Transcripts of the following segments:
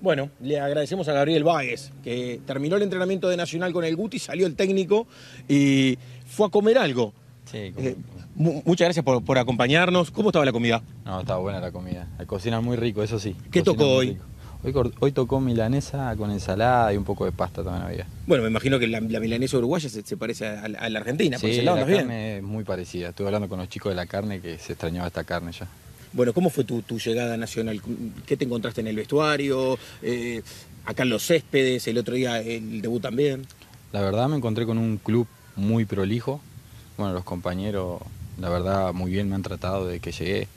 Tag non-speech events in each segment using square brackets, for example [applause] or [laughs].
Bueno, le agradecemos a Gabriel Báez, que terminó el entrenamiento de Nacional con el Guti, salió el técnico y fue a comer algo. Eh, muchas gracias por, acompañarnos. ¿Cómo estaba la comida? No, estaba buena la comida. La cocina muy rico, eso sí. ¿Qué tocó hoy? hoy? tocó milanesa con ensalada y un poco de pasta también había. Bueno, me imagino que la, milanesa uruguaya se, parece a, la argentina. Sí, la carne es muy parecida. Estuve hablando con los chicos de la carne que se extrañaba esta carne ya. Bueno, ¿cómo fue tu, llegada Nacional? ¿Qué te encontraste en el vestuario? Eh, acá en los céspedes, el otro día el debut también. La verdad me encontré con un club muy prolijo. Bueno, los compañeros, la verdad, muy bien me han tratado de que llegué.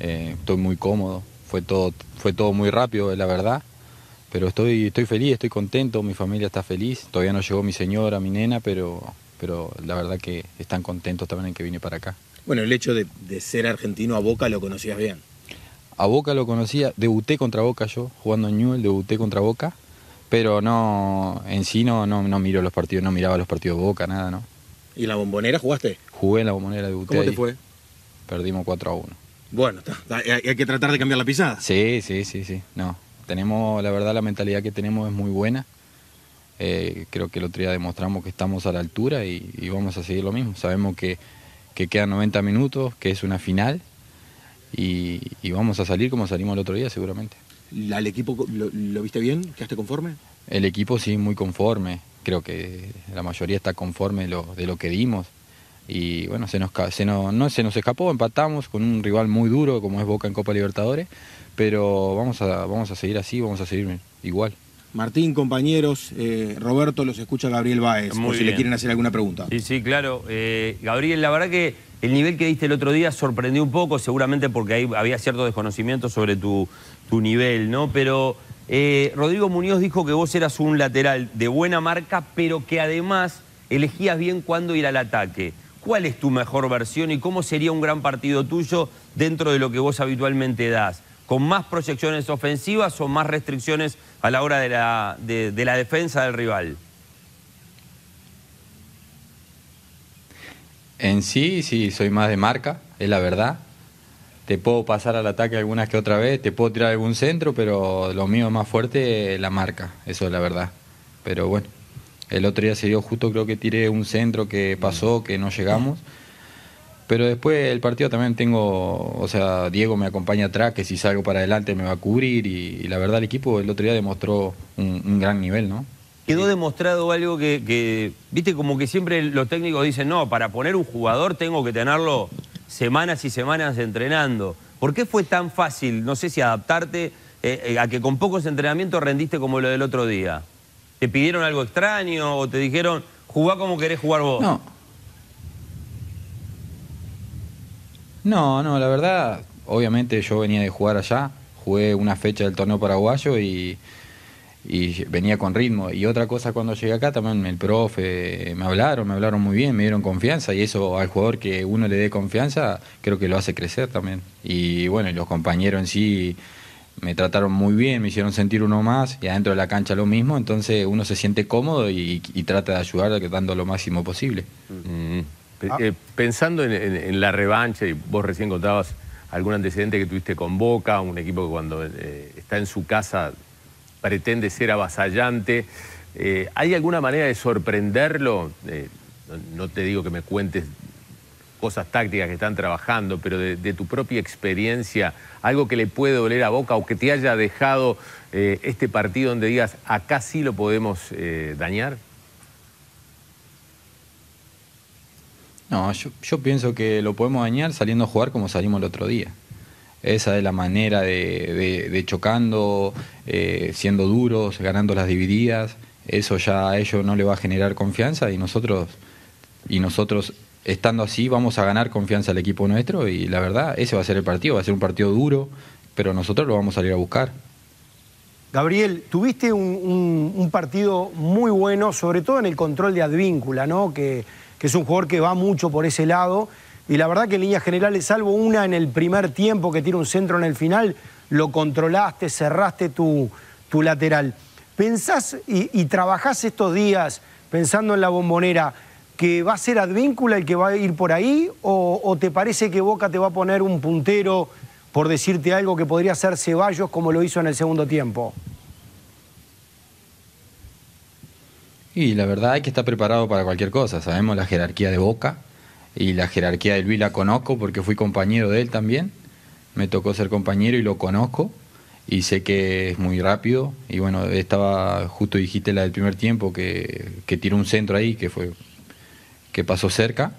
Eh, estoy muy cómodo. Fue todo, fue todo muy rápido, la verdad. Pero estoy, estoy feliz, estoy contento, mi familia está feliz. Todavía no llegó mi señora, mi nena, pero, pero la verdad que están contentos también en que vine para acá. Bueno, el hecho de, ser argentino a Boca lo conocías bien. A Boca lo conocía, debuté contra Boca yo, jugando en Newell, debuté contra Boca, pero no, en sí no, no, no miro los partidos, no miraba los partidos de Boca, nada, ¿no? ¿Y la bombonera jugaste? Jugué en la bombonera, debuté ¿Cómo te fue? Perdimos 4 a 1. Bueno, hay que tratar de cambiar la pisada. Sí, sí, sí, sí. No, tenemos, la verdad, la mentalidad que tenemos es muy buena. Eh, creo que el otro día demostramos que estamos a la altura y, y vamos a seguir lo mismo. Sabemos que que quedan 90 minutos, que es una final, y, vamos a salir como salimos el otro día seguramente. el equipo lo, viste bien? ¿Quedaste conforme? El equipo sí, muy conforme. Creo que la mayoría está conforme de lo, que dimos. Y bueno, se nos, se no, se nos escapó, empatamos con un rival muy duro como es Boca en Copa Libertadores, pero vamos a, vamos a seguir así, vamos a seguir igual. Martín, compañeros, eh, Roberto, los escucha Gabriel Baez. si le quieren hacer alguna pregunta. Sí, sí, claro. Eh, Gabriel, la verdad que el nivel que diste el otro día sorprendió un poco, seguramente porque ahí había cierto desconocimiento sobre tu, nivel, ¿no? Pero eh, Rodrigo Muñoz dijo que vos eras un lateral de buena marca, pero que además elegías bien cuándo ir al ataque. ¿Cuál es tu mejor versión y cómo sería un gran partido tuyo dentro de lo que vos habitualmente das? con más proyecciones ofensivas o más restricciones a la hora de la, defensa del rival? En sí, sí, soy más de marca, es la verdad. Te puedo pasar al ataque algunas que otra vez, te puedo tirar algún centro, pero lo mío más fuerte es la marca, eso es la verdad. Pero bueno, el otro día se dio justo, creo que tiré un centro que pasó, que no llegamos. Pero después el partido también tengo, o sea, Diego me acompaña atrás, que si salgo para adelante me va a cubrir y, la verdad el equipo el otro día demostró un, gran nivel, ¿no? Quedó demostrado algo que, viste, como que siempre los técnicos dicen, no, para poner un jugador tengo que tenerlo semanas y semanas entrenando. ¿Por qué fue tan fácil, no sé si adaptarte eh, eh, a que con pocos entrenamientos rendiste como lo del otro día? ¿Te pidieron algo extraño o te dijeron, jugá como querés jugar vos? No. No, no, la verdad, obviamente yo venía de jugar allá, jugué una fecha del torneo paraguayo y, venía con ritmo. Y otra cosa cuando llegué acá también el profe me hablaron, me hablaron muy bien, me dieron confianza y eso al jugador que uno le dé confianza creo que lo hace crecer también. Y bueno, los compañeros en sí me trataron muy bien, me hicieron sentir uno más y adentro de la cancha lo mismo, entonces uno se siente cómodo y, trata de ayudar dando lo máximo posible. Mm. Ah. Eh, pensando en, la revancha, y vos recién contabas algún antecedente que tuviste con Boca, un equipo que cuando eh, está en su casa pretende ser avasallante. Eh, ¿Hay alguna manera de sorprenderlo? No, te digo que me cuentes cosas tácticas que están trabajando, pero de, de, tu propia experiencia, algo que le puede doler a Boca o que te haya dejado este partido donde digas, acá sí lo podemos dañar. No, yo, pienso que lo podemos dañar saliendo a jugar como salimos el otro día. Esa es la manera de, chocando, eh, siendo duros, ganando las divididas. Eso ya a ellos no le va a generar confianza y nosotros, y nosotros estando así vamos a ganar confianza al equipo nuestro y la verdad ese va a ser el partido, va a ser un partido duro, pero nosotros lo vamos a salir a buscar. Gabriel, tuviste un, partido muy bueno, sobre todo en el control de Advíncula, ¿no? Que, que es un jugador que va mucho por ese lado. Y la verdad que en líneas generales, salvo una en el primer tiempo que tiene un centro en el final, lo controlaste, cerraste tu, tu lateral. ¿Pensás y, trabajás estos días pensando en la bombonera que va a ser Advíncula el que va a ir por ahí? ¿O, o te parece que Boca te va a poner un puntero, por decirte algo, que podría ser Ceballos como lo hizo en el segundo tiempo? Y la verdad es que está preparado para cualquier cosa. Sabemos la jerarquía de Boca y la jerarquía de Luis la conozco porque fui compañero de él también. Me tocó ser compañero y lo conozco y sé que es muy rápido. Y bueno, estaba, justo dijiste la del primer tiempo que, que tiró un centro ahí que fue que pasó cerca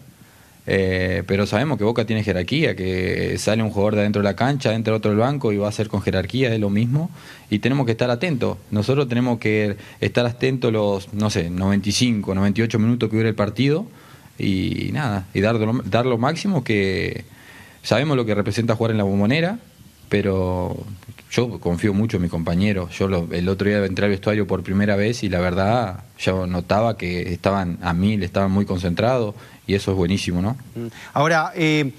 eh, pero sabemos que Boca tiene jerarquía, que sale un jugador de adentro de la cancha, entra otro del banco y va a ser con jerarquía, es lo mismo. Y tenemos que estar atentos. Nosotros tenemos que estar atentos los, no sé, 95, 98 minutos que dure el partido y nada, y dar, dar lo máximo que sabemos lo que representa jugar en la bombonera, pero yo confío mucho en mi compañero Yo el otro día entré al vestuario por primera vez y la verdad yo notaba que estaban a mil, estaban muy concentrados y eso es buenísimo, ¿no? Mm. Ahora, eh,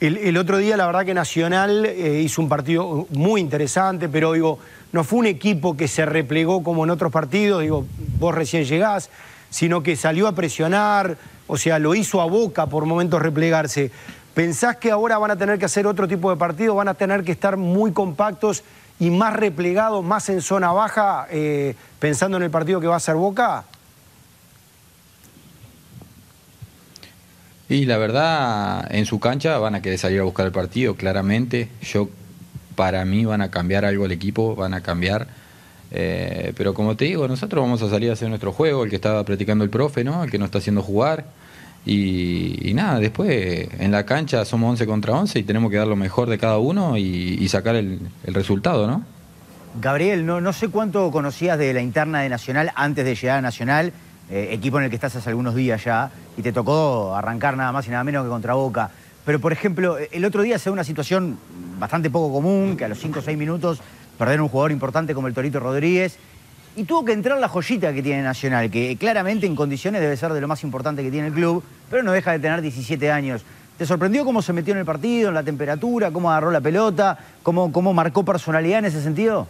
el, otro día la verdad que Nacional eh, hizo un partido muy interesante, pero digo, no fue un equipo que se replegó como en otros partidos, digo, vos recién llegás, sino que salió a presionar, o sea, lo hizo a boca por momentos replegarse. ¿Pensás que ahora van a tener que hacer otro tipo de partido? ¿Van a tener que estar muy compactos y más replegados, más en zona baja, eh, pensando en el partido que va a ser Boca? Y la verdad, en su cancha van a querer salir a buscar el partido, claramente. Yo, para mí, van a cambiar algo el equipo, van a cambiar. Eh, pero como te digo, nosotros vamos a salir a hacer nuestro juego, el que estaba practicando el profe, ¿no? El que nos está haciendo jugar. Y, nada, después en la cancha somos 11 contra 11 y tenemos que dar lo mejor de cada uno y, sacar el, resultado, ¿no? Gabriel, no, no sé cuánto conocías de la interna de Nacional antes de llegar a Nacional eh, equipo en el que estás hace algunos días ya, y te tocó arrancar nada más y nada menos que contra Boca. Pero, por ejemplo, el otro día se da una situación bastante poco común, que a los 5 o 6 minutos perder un jugador importante como el Torito Rodríguez, y tuvo que entrar la joyita que tiene Nacional, que claramente en condiciones debe ser de lo más importante que tiene el club, pero no deja de tener 17 años. ¿Te sorprendió cómo se metió en el partido, en la temperatura, cómo agarró la pelota, cómo marcó personalidad en ese sentido?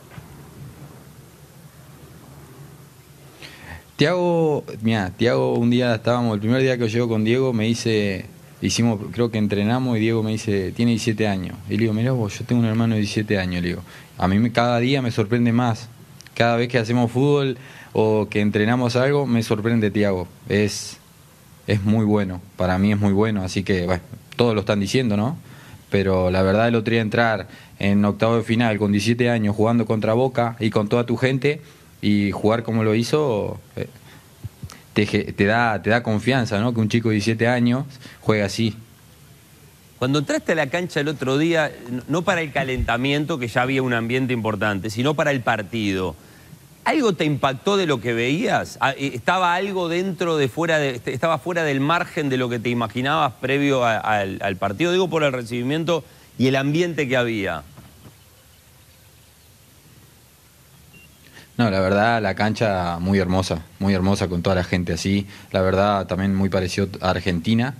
Tiago, mira, Tiago un día estábamos, el primer día que llego con Diego me dice, hicimos, creo que entrenamos y Diego me dice, tiene 17 años. Y le digo, mira, vos, yo tengo un hermano de 17 años, le digo. A mí me, cada día me sorprende más. Cada vez que hacemos fútbol o que entrenamos algo, me sorprende Tiago. Es, es muy bueno, para mí es muy bueno, así que, bueno, todos lo están diciendo, ¿no? Pero la verdad, el otro día entrar en octavo de final con 17 años jugando contra Boca y con toda tu gente, y jugar como lo hizo eh, te, da, te da confianza, ¿no? Que un chico de 17 años juegue así. Cuando entraste a la cancha el otro día, no para el calentamiento, que ya había un ambiente importante, sino para el partido, ¿algo te impactó de lo que veías? Ah, eh, ¿Estaba algo dentro de fuera este, estaba fuera del margen de lo que te imaginabas previo al partido? Digo por el recibimiento y el ambiente que había. No, la verdad, la cancha muy hermosa, muy hermosa con toda la gente así. La verdad, también muy parecido a Argentina.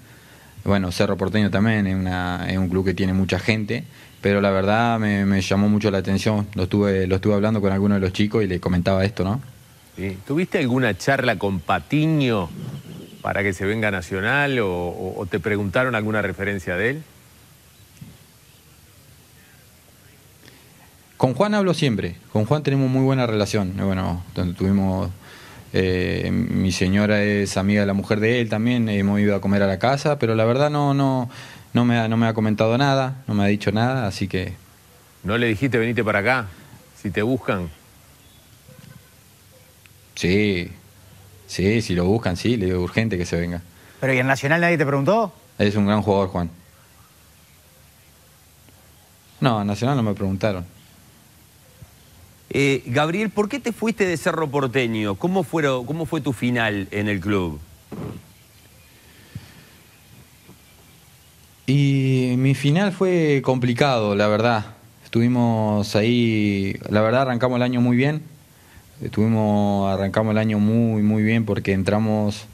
Bueno, Cerro Porteño también es, un club que tiene mucha gente, pero la verdad me, llamó mucho la atención. Lo estuve, lo estuve hablando con alguno de los chicos y le comentaba esto, ¿no? ¿Tuviste alguna charla con Patiño para que se venga Nacional o te preguntaron alguna referencia de él? Con Juan hablo siempre, con Juan tenemos muy buena relación. Bueno, donde tuvimos. Eh, mi señora es amiga de la mujer de él también, hemos ido a comer a la casa, pero la verdad no, no, no, me, ha, no me ha comentado nada, no me ha dicho nada, así que. ¿No le dijiste venite para acá? Si te buscan. Sí, sí, si lo buscan, sí, le digo urgente que se venga. ¿Pero y en Nacional nadie te preguntó? Es un gran jugador, Juan. No, en Nacional no me preguntaron. Eh, Gabriel, ¿por qué te fuiste de Cerro Porteño? ¿Cómo, fue tu final en el club? Y mi final fue complicado, la verdad. Estuvimos ahí, la verdad arrancamos el año muy bien. Estuvimos, arrancamos el año muy, muy bien porque entramos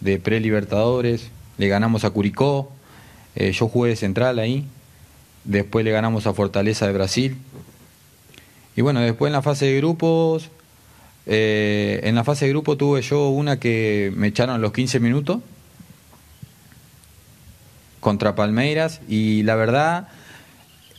de pre-libertadores, le ganamos a Curicó, eh, yo jugué de central ahí, después le ganamos a Fortaleza de Brasil, y bueno, después en la fase de grupos, eh, en la fase de grupos tuve yo una que me echaron los 15 minutos contra Palmeiras y la verdad,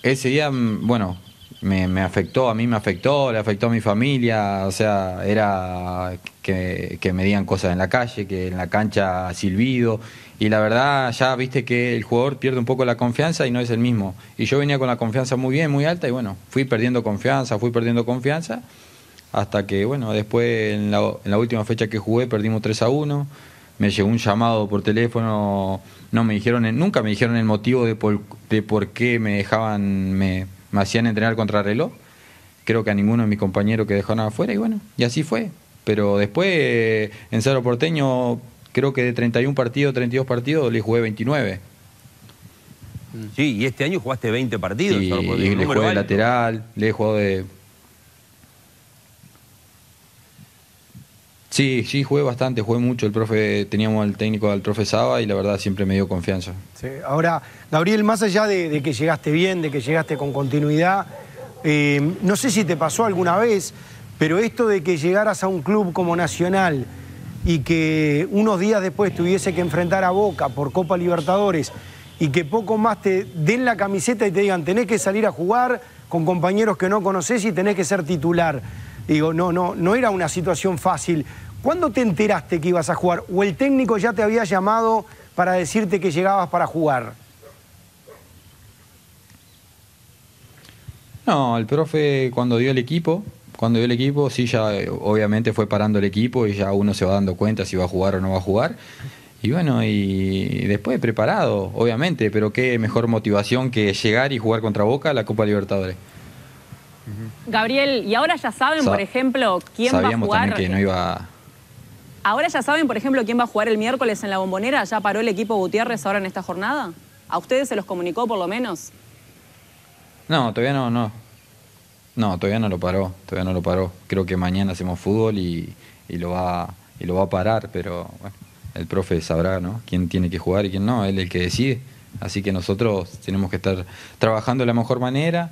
ese día, mm, bueno, me, afectó, a mí me afectó, le afectó a mi familia, o sea, era que, que me digan cosas en la calle, que en la cancha silbido, y la verdad ya viste que el jugador pierde un poco la confianza y no es el mismo. Y yo venía con la confianza muy bien, muy alta y bueno, fui perdiendo confianza, fui perdiendo confianza hasta que bueno, después en la, última fecha que jugué perdimos 3 a 1, me llegó un llamado por teléfono, no me dijeron, nunca me dijeron el motivo de por, qué me dejaban, me, hacían entrenar contra reloj. Creo que a ninguno de mis compañeros que dejaron afuera y bueno, y así fue. Pero después en Cerro Porteño creo que de 31 partidos, 32 partidos, le jugué 29. Sí, y este año jugaste 20 partidos. Sí, le jugué de lateral, le he jugado de... Sí, sí, jugué bastante, jugué mucho. El profe, teníamos al técnico al profe Saba y la verdad siempre me dio confianza. Ahora, Gabriel, más allá de, que llegaste bien, de que llegaste con continuidad, eh, no sé si te pasó alguna vez, pero esto de que llegaras a un club como Nacional, y que unos días después tuviese que enfrentar a Boca por Copa Libertadores y que poco más te den la camiseta y te digan tenés que salir a jugar con compañeros que no conoces y tenés que ser titular. Digo, no, no, no era una situación fácil. ¿Cuándo te enteraste que ibas a jugar? ¿O el técnico ya te había llamado para decirte que llegabas para jugar? No, el profe cuando dio el equipo, cuando dio el equipo, sí, ya eh, obviamente fue parando el equipo y ya uno se va dando cuenta si va a jugar o no va a jugar. Y bueno, y después preparado, obviamente, pero qué mejor motivación que llegar y jugar contra Boca la Copa Libertadores. Gabriel, y ahora ya saben, por ejemplo, quién va a jugar. no iba. Ahora ya saben, por ejemplo, quién va a jugar el miércoles en la bombonera. ¿Ya paró el equipo Gutiérrez ahora en esta jornada? ¿A ustedes se los comunicó por lo menos? No, todavía no, no. No, todavía no lo paró, todavía no lo paró. Creo que mañana hacemos fútbol y, y lo, va, y lo va a parar, pero bueno, el profe sabrá ¿no? quién tiene que jugar y quién no, él es el que decide. Así que nosotros tenemos que estar trabajando de la mejor manera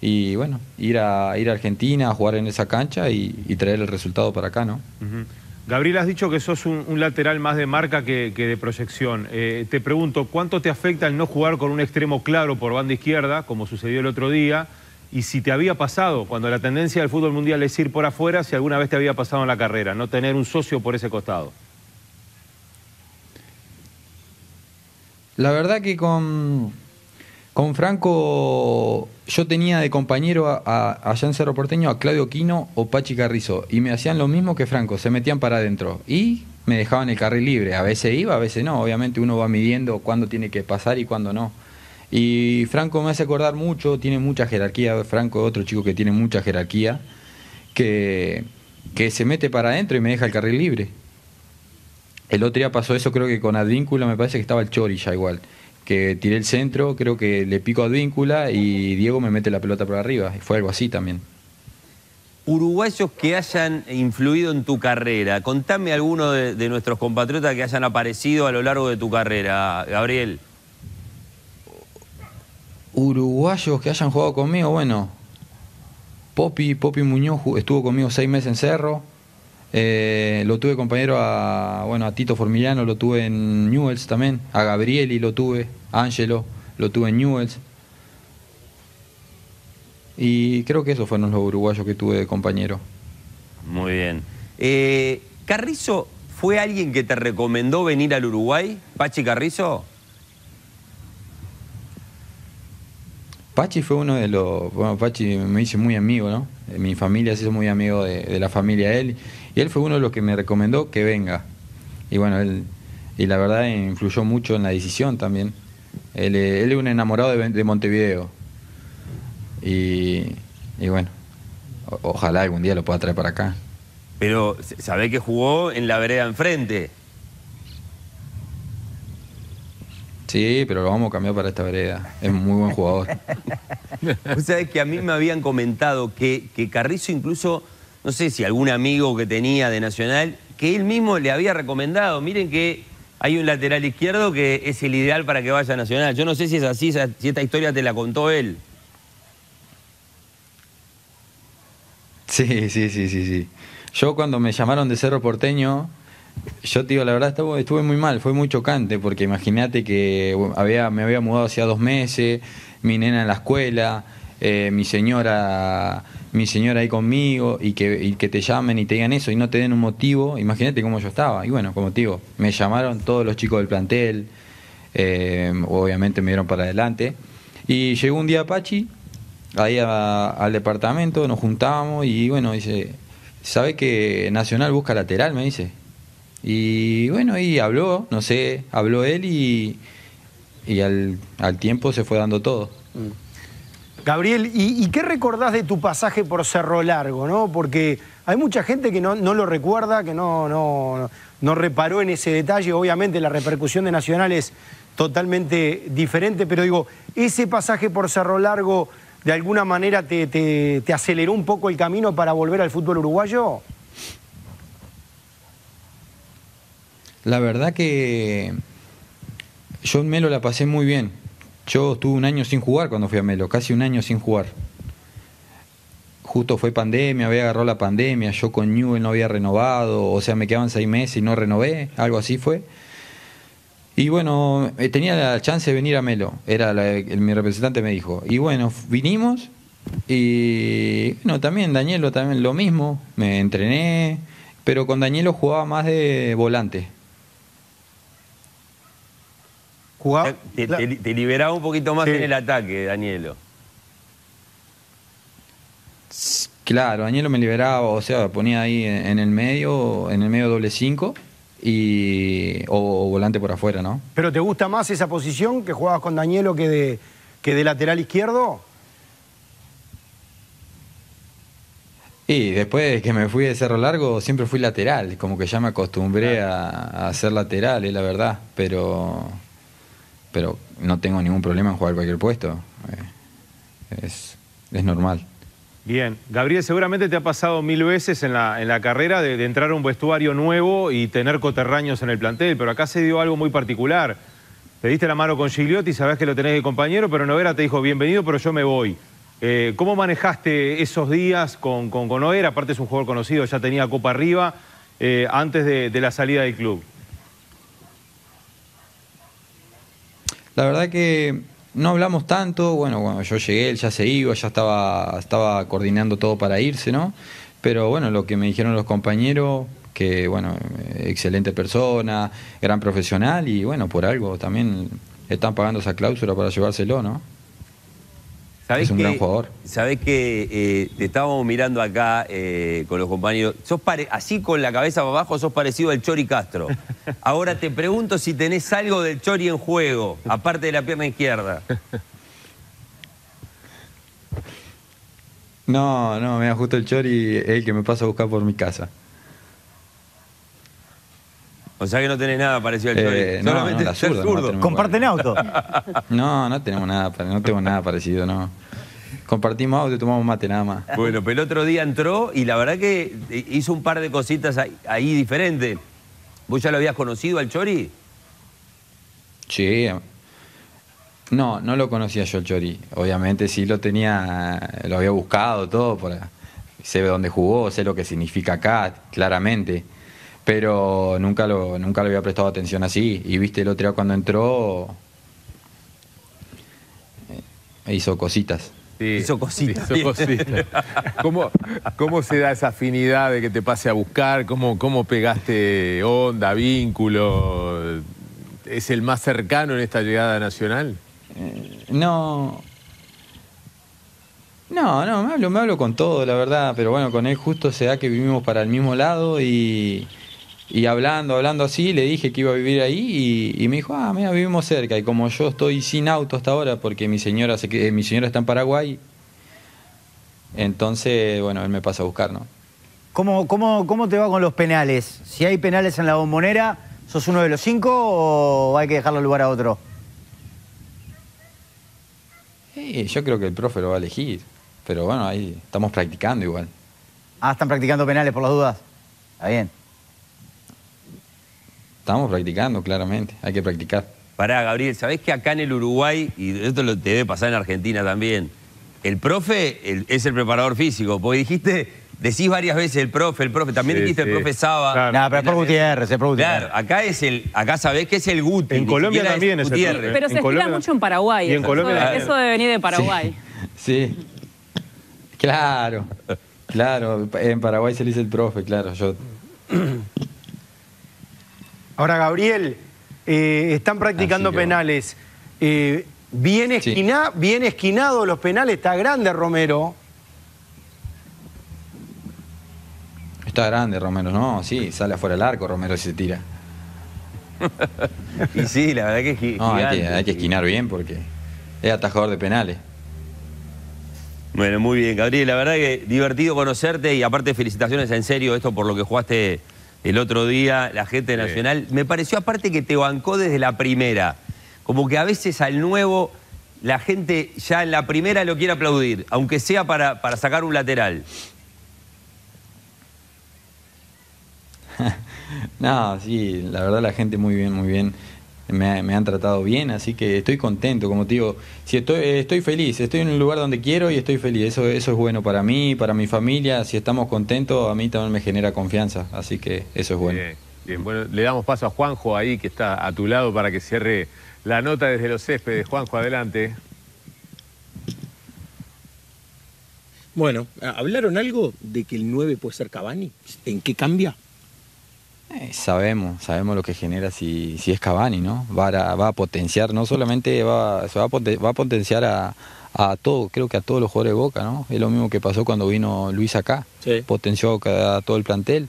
y bueno, ir a, ir a Argentina, a jugar en esa cancha y, traer el resultado para acá, ¿no? Gabriel, has dicho que sos un, lateral más de marca que, de proyección. Eh, te pregunto, ¿cuánto te afecta el no jugar con un extremo claro por banda izquierda, como sucedió el otro día? y si te había pasado, cuando la tendencia del fútbol mundial es ir por afuera, si alguna vez te había pasado en la carrera, no tener un socio por ese costado. La verdad que con, con Franco yo tenía de compañero a, Cerro Porteño a Claudio Quino o Pachi Carrizo y me hacían lo mismo que Franco, se metían para adentro y me dejaban el carril libre. A veces iba, a veces no. Obviamente uno va midiendo cuándo tiene que pasar y cuándo no. Y Franco me hace acordar mucho, tiene mucha jerarquía, Franco es otro chico que tiene mucha jerarquía, que, que se mete para adentro y me deja el carril libre. El otro día pasó eso, creo que con Advíncula, me parece que estaba el Chori ya igual. Que tiré el centro, creo que le pico a Advíncula y Diego me mete la pelota por arriba. Y fue algo así también. Uruguayos que hayan influido en tu carrera. Contame alguno de nuestros compatriotas que hayan aparecido a lo largo de tu carrera, Gabriel uruguayos que hayan jugado conmigo, bueno, Popi, Popi Muñoz estuvo conmigo seis meses en Cerro. Eh, lo tuve compañero a, bueno, a Tito Formillano, lo tuve en Newells también. A Gabrieli lo tuve, a Angelo lo tuve en Newells. Y creo que esos fueron los uruguayos que tuve de compañero. Muy bien. Eh, ¿Carrizo fue alguien que te recomendó venir al Uruguay? ¿Pachi Carrizo? Pachi fue uno de los. Bueno, Pachi me dice muy amigo, ¿no? Eh, mi familia se hizo muy amigo de, la familia de él. Y él fue uno de los que me recomendó que venga. Y bueno, él. Y la verdad influyó mucho en la decisión también. Él, eh, es un enamorado de, Montevideo. Y, bueno, ojalá algún día lo pueda traer para acá. Pero sabe que jugó en la vereda enfrente. Sí, pero lo vamos a cambiar para esta vereda. Es muy buen jugador. Ustedes [laughs] que a mí me habían comentado que, Carrizo incluso, no sé si algún amigo que tenía de Nacional, que él mismo le había recomendado, miren que hay un lateral izquierdo que es el ideal para que vaya a Nacional. Yo no sé si es así, si esta historia te la contó él. Sí, sí, sí, sí, sí. Yo cuando me llamaron de Cerro Porteño, yo, digo la verdad estuve, estuve muy mal, fue muy chocante, porque imagínate que había, me había mudado hacía dos meses, mi nena en la escuela, eh, mi señora mi señora ahí conmigo y que, te llamen y te digan eso y no te den un motivo, imagínate cómo yo estaba. Y bueno, como te digo, me llamaron todos los chicos del plantel, eh, obviamente me dieron para adelante. Y llegó un día Apache, ahí al departamento, nos juntábamos y bueno, dice, ¿sabes que Nacional busca lateral? Me dice. Y bueno, y habló, no sé, habló él y, al, tiempo se fue dando todo. Mm. Gabriel, ¿y, qué recordás de tu pasaje por Cerro Largo? ¿no? Porque hay mucha gente que no, lo recuerda, que no, no, reparó en ese detalle. Obviamente la repercusión de Nacional es totalmente diferente, pero digo, ese pasaje por Cerro Largo de alguna manera te aceleró un poco el camino para volver al fútbol uruguayo? La verdad que yo en Melo la pasé muy bien. Yo estuve un año sin jugar cuando fui a Melo, casi un año sin jugar. Justo fue pandemia, había agarrado la pandemia, yo con Newell no había renovado, o sea, me quedaban seis meses y no renové, algo así fue. Y bueno, eh, tenía la chance de venir a Melo, era mi representante me dijo. Y bueno, vinimos y bueno, también Danielo, también lo mismo, me entrené, pero con Danielo jugaba más de volante. Jugaba, eh, te, liberaba un poquito más en el ataque, Danielo. Claro, Danielo me liberaba, o sea, ponía ahí en el medio, en el medio doble 5 y o, volante por afuera, ¿no? ¿Pero te gusta más esa posición que jugabas con Danielo que de, que de lateral izquierdo? Y después que me fui de Cerro Largo siempre fui lateral, como que ya me acostumbré a, a ser lateral, la verdad, pero pero no tengo ningún problema en jugar cualquier puesto. Eh, es, normal. Bien, Gabriel, seguramente te ha pasado mil veces en la, en la carrera de, entrar a un vestuario nuevo y tener coterraños en el plantel, pero acá se dio algo muy particular. Te diste la mano con Gigliotti, sabes que lo tenés de compañero, pero Novera te dijo, bienvenido, pero yo me voy. Eh, ¿Cómo manejaste esos días con, con, con Aparte es un jugador conocido, ya tenía Copa arriba, eh, antes de la salida del club. La verdad que no hablamos tanto, bueno, cuando yo llegué, él ya se iba, ya estaba, estaba coordinando todo para irse, ¿no? Pero bueno, lo que me dijeron los compañeros, que bueno, excelente persona, gran profesional y bueno, por algo también están pagando esa cláusula para llevárselo, ¿no? ¿Sabés es un que, gran jugador. Sabés que eh, te estábamos mirando acá eh, con los compañeros. Sos así con la cabeza para abajo sos parecido al Chori Castro. Ahora te pregunto si tenés algo del Chori en juego, aparte de la pierna izquierda. No, no, da justo el Chori es el que me pasa a buscar por mi casa. O sea que no tiene nada parecido al Chori. Eh, ¿Comparten auto? [laughs] no, no tenemos nada, no tengo nada parecido, no. Compartimos auto y tomamos mate nada más. Bueno, pero el otro día entró y la verdad que eh, hizo un par de cositas ahí, diferentes. ¿Vos ya lo habías conocido al Chori? Sí. No, no lo conocía yo al Chori. Obviamente sí lo tenía, lo había buscado todo Sé dónde jugó, sé lo que significa acá, claramente pero nunca lo, nunca le había prestado atención así. Y viste el otro día cuando entró, eh, hizo cositas. hizo cositas. Hizo cositas. ¿Cómo, se da esa afinidad de que te pase a buscar? ¿Cómo, cómo pegaste onda, vínculo? ¿Es el más cercano en esta llegada nacional? Eh, no. No, no, me hablo, me hablo con todo, la verdad, pero bueno, con él justo se da que vivimos para el mismo lado y, y hablando, hablando así, le dije que iba a vivir ahí y, me dijo, ah, mira, vivimos cerca. Y como yo estoy sin auto hasta ahora porque mi señora, se, que eh, mi señora está en Paraguay, entonces, bueno, él me pasa a buscar, ¿no? ¿Cómo, cómo, te va con los penales? Si hay penales en la bombonera, ¿sos uno de los cinco o hay que dejarlo lugar a otro? Sí, eh, yo creo que el profe lo va a elegir. Pero bueno, ahí estamos practicando igual. Ah, están practicando penales por las dudas. Está bien. Estamos practicando, claramente. Hay que practicar. Pará, Gabriel, ¿sabés que acá en el Uruguay, y esto lo debe pasar en Argentina también, el profe es el preparador físico? Porque dijiste, decís varias veces el profe, el profe, también dijiste el profe Saba. no, pero es por Gutiérrez, es por Gutiérrez. Claro, acá, es el, acá sabés que es el Guti. En Colombia también es, el Gutiérrez. Pero se estila mucho en Paraguay. Y en eso, Colombia eso, debe venir de Paraguay. sí. Claro, claro. En Paraguay se le dice el profe, claro. Ahora, Gabriel, eh, están practicando penales. Eh, bien, esquinado los penales, está grande Romero. Está grande Romero, no, sí, sale afuera el arco Romero y se tira. [laughs] y sí, la verdad que es no, Hay que, hay que esquinar bien porque es atajador de penales. Bueno, muy bien, Gabriel. La verdad que divertido conocerte y aparte felicitaciones en serio esto por lo que jugaste el otro día, la gente Nacional. Me pareció aparte que te bancó desde la primera. Como que a veces al nuevo la gente ya en la primera lo quiere aplaudir, aunque sea para, para sacar un lateral. [laughs] no, sí, la verdad la gente muy bien, muy bien me, han tratado bien, así que estoy contento, como te digo, si estoy, estoy feliz, estoy en un lugar donde quiero y estoy feliz, eso, eso es bueno para mí, para mi familia, si estamos contentos, a mí también me genera confianza, así que eso es bueno. Bien, bueno, le damos paso a Juanjo ahí, que está a tu lado, para que cierre la nota desde los céspedes. Juanjo, adelante. Bueno, ¿hablaron algo de que el 9 puede ser Cabani? ¿En qué cambia? sabemos, sabemos lo que genera si, si es Cavani, ¿no? Va a, potenciar, no solamente va, se va, a, va a potenciar a, a todo, creo que a todos los jugadores de Boca, ¿no? Es lo mismo que pasó cuando vino Luis acá, potenció a, todo el plantel.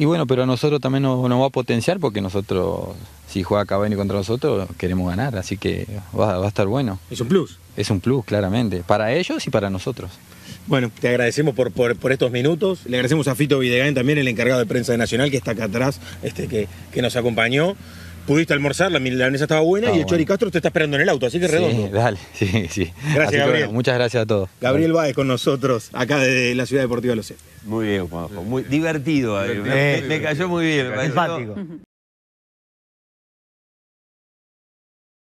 Y bueno, pero a nosotros también nos, nos va a potenciar porque nosotros, si juega Cavani contra nosotros, queremos ganar, así que va, va a estar bueno. Es un plus. Es un plus, claramente, para ellos y para nosotros. Bueno, te agradecemos por, estos minutos. Le agradecemos a Fito Videgain también, el encargado de prensa de Nacional, que está acá atrás, este, que, nos acompañó. Pudiste almorzar, la mesa estaba buena y el Chori Castro te está esperando en el auto, así que sí, Dale, [laughs] sí, sí. Gracias, Gabriel. muchas gracias a todos. Gabriel Báez con nosotros, acá de la Ciudad Deportiva de Los Muy bien, Juanjo. Muy divertido, eh, me, cayó muy bien. empático.